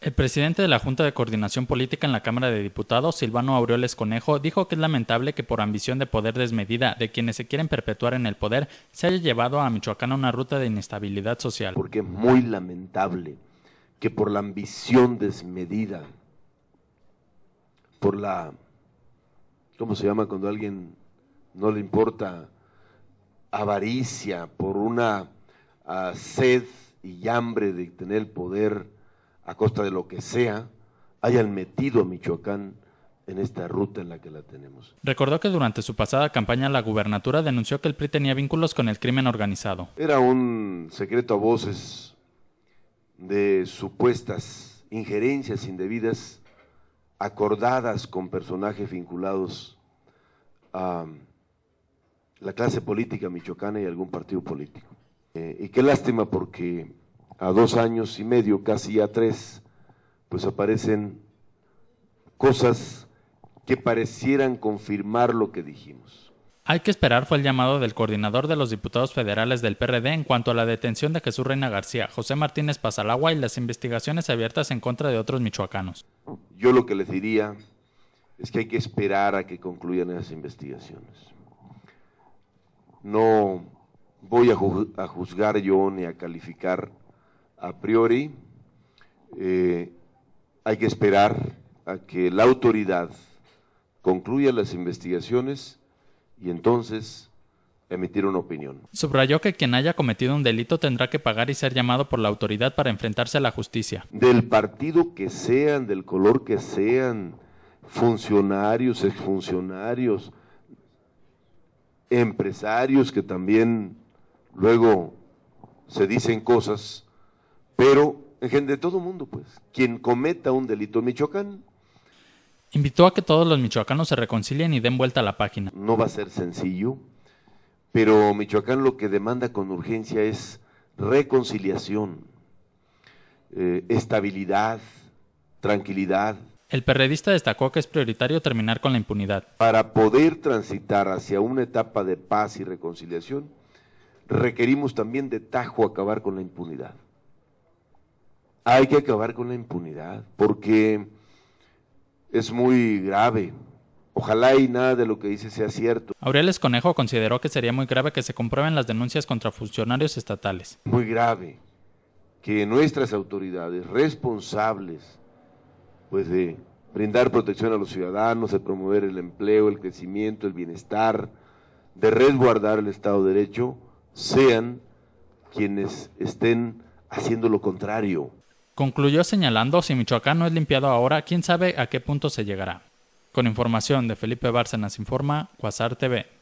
El presidente de la Junta de Coordinación Política en la Cámara de Diputados, Silvano Aureoles Conejo, dijo que es lamentable que por ambición de poder desmedida de quienes se quieren perpetuar en el poder, se haya llevado a Michoacán a una ruta de inestabilidad social. Porque es muy lamentable que por la ambición desmedida, por la, ¿cómo se llama cuando a alguien no le importa? Avaricia, por una ah, sed y hambre de tener el poder, a costa de lo que sea, hayan metido a Michoacán en esta ruta en la que la tenemos. Recordó que durante su pasada campaña la gubernatura denunció que el PRI tenía vínculos con el crimen organizado. Era un secreto a voces de supuestas injerencias indebidas acordadas con personajes vinculados a la clase política michoacana y algún partido político. Eh, y qué lástima porque a dos años y medio, casi a tres, pues aparecen cosas que parecieran confirmar lo que dijimos. Hay que esperar fue el llamado del coordinador de los diputados federales del PRD en cuanto a la detención de Jesús Reina García, José Martínez Pasalagua y las investigaciones abiertas en contra de otros michoacanos. Yo lo que les diría es que hay que esperar a que concluyan esas investigaciones. No voy a juzgar yo ni a calificar a priori eh, hay que esperar a que la autoridad concluya las investigaciones y entonces emitir una opinión. Subrayó que quien haya cometido un delito tendrá que pagar y ser llamado por la autoridad para enfrentarse a la justicia. Del partido que sean, del color que sean, funcionarios, exfuncionarios, empresarios que también luego se dicen cosas pero en gente de todo mundo, pues, quien cometa un delito en Michoacán. Invitó a que todos los michoacanos se reconcilien y den vuelta a la página. No va a ser sencillo, pero Michoacán lo que demanda con urgencia es reconciliación, eh, estabilidad, tranquilidad. El perredista destacó que es prioritario terminar con la impunidad. Para poder transitar hacia una etapa de paz y reconciliación, requerimos también de tajo acabar con la impunidad hay que acabar con la impunidad, porque es muy grave. Ojalá y nada de lo que dice sea cierto. Aureles Conejo consideró que sería muy grave que se comprueben las denuncias contra funcionarios estatales. Muy grave que nuestras autoridades responsables pues, de brindar protección a los ciudadanos, de promover el empleo, el crecimiento, el bienestar, de resguardar el Estado de Derecho, sean quienes estén haciendo lo contrario. Concluyó señalando, si Michoacán no es limpiado ahora, quién sabe a qué punto se llegará. Con información de Felipe Bárcenas Informa, Quasar TV.